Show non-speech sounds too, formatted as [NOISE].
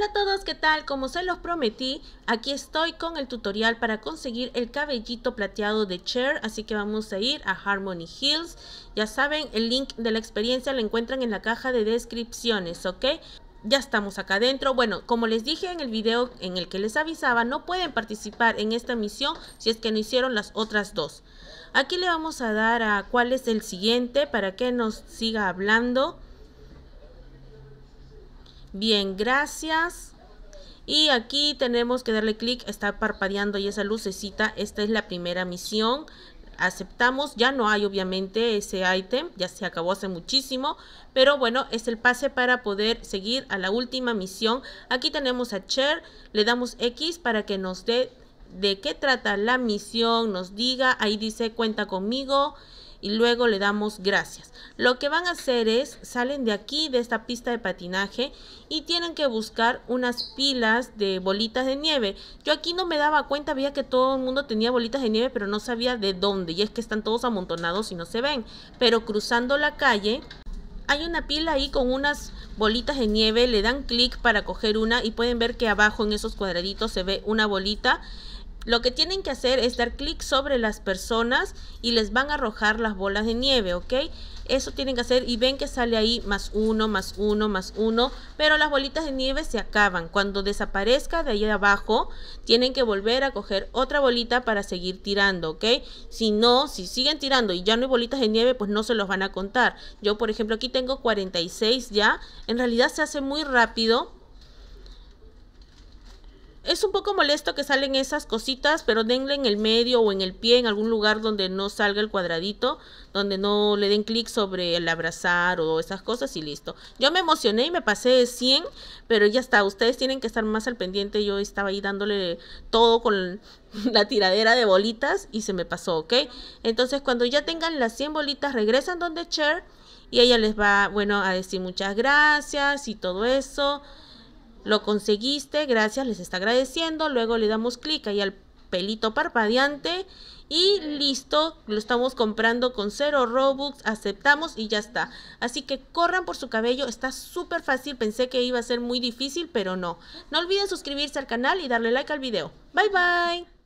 Hola a todos, ¿qué tal? Como se los prometí, aquí estoy con el tutorial para conseguir el cabellito plateado de Cher, así que vamos a ir a Harmony Hills. Ya saben, el link de la experiencia lo encuentran en la caja de descripciones, ¿ok? ya estamos acá adentro. Bueno, como les dije en el video en el que les avisaba, no pueden participar en esta misión si es que no hicieron las otras dos. Aquí le vamos a dar a cuál es el siguiente para que nos siga hablando. Bien, gracias. Y aquí tenemos que darle clic, está parpadeando y esa lucecita. Esta es la primera misión. Aceptamos, ya no hay obviamente ese ítem, ya se acabó hace muchísimo, pero bueno, es el pase para poder seguir a la última misión. Aquí tenemos a Cher, le damos X para que nos dé de qué trata la misión, nos diga, ahí dice cuenta conmigo, y luego le damos gracias. Lo que van a hacer es, salen de aquí, de esta pista de patinaje y tienen que buscar unas pilas de bolitas de nieve. Yo aquí no me daba cuenta, veía que todo el mundo tenía bolitas de nieve, pero no sabía de dónde y es que están todos amontonados y no se ven. Pero cruzando la calle hay una pila ahí con unas bolitas de nieve, le dan clic para coger una y pueden ver que abajo en esos cuadraditos se ve una bolita lo que tienen que hacer es dar clic sobre las personas y les van a arrojar las bolas de nieve, ¿ok? Eso tienen que hacer y ven que sale ahí más uno, más uno, más uno, pero las bolitas de nieve se acaban. Cuando desaparezca de ahí abajo, tienen que volver a coger otra bolita para seguir tirando, ¿ok? Si no, si siguen tirando y ya no hay bolitas de nieve, pues no se los van a contar. Yo, por ejemplo, aquí tengo 46 ya. En realidad se hace muy rápido es un poco molesto que salen esas cositas, pero denle en el medio o en el pie, en algún lugar donde no salga el cuadradito, donde no le den clic sobre el abrazar o esas cosas y listo. Yo me emocioné y me pasé de 100, pero ya está, ustedes tienen que estar más al pendiente. Yo estaba ahí dándole todo con [LAUGHS] la tiradera de bolitas y se me pasó, ¿ok? Entonces cuando ya tengan las 100 bolitas, regresan donde Cher y ella les va, bueno, a decir muchas gracias y todo eso. Lo conseguiste, gracias, les está agradeciendo. Luego le damos clic ahí al pelito parpadeante y listo, lo estamos comprando con cero Robux, aceptamos y ya está. Así que corran por su cabello, está súper fácil, pensé que iba a ser muy difícil, pero no. No olviden suscribirse al canal y darle like al video. Bye bye.